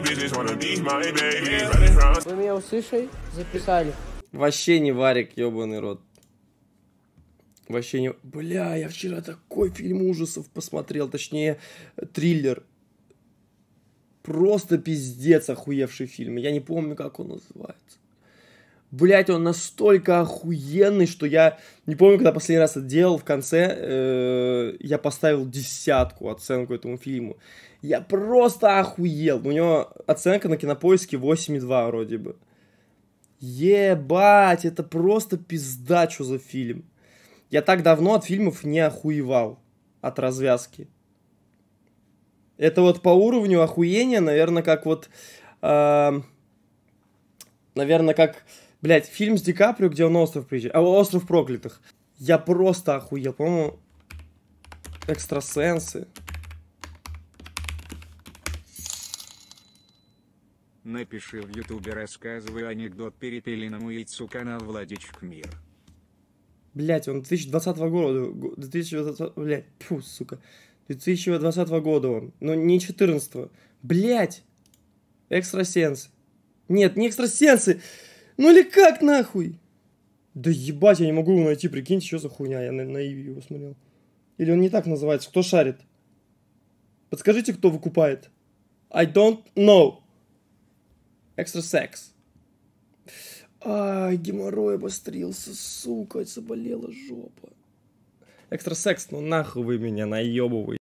Вы меня услышали? Записали. Вообще не варик, ебаный рот. Вообще не... Бля, я вчера такой фильм ужасов посмотрел, точнее, триллер. Просто пиздец охуевший фильм. Я не помню, как он называется. Блять, он настолько охуенный, что я не помню, когда последний раз это делал, в конце э, я поставил десятку оценку этому фильму. Я просто охуел. У него оценка на кинопоиске 8,2 вроде бы. Ебать, это просто пизда, что за фильм. Я так давно от фильмов не охуевал от развязки. Это вот по уровню охуения, наверное, как вот... Э, эм, наверное, как Блять, фильм с Ди Каприо, где он остров приезжает. А, остров проклятых. Я просто охуел. По-моему, экстрасенсы. Напиши в ютубе, рассказывай анекдот перепелиному яйцу канал Владичек Мир. Блять, он 2020 года, 2020, блять, фу, сука, 2020 года он, но не 14 Блять, экстрасенсы. Нет, не экстрасенсы, ну или как нахуй? Да ебать, я не могу его найти, прикиньте, что за хуйня, я на, на Иви его смотрел. Или он не так называется, кто шарит? Подскажите, кто выкупает? I don't know. Extra sex. Ай, геморрой обострился, сука, заболела жопа. Экстра секс, ну нахуй вы меня наебываете.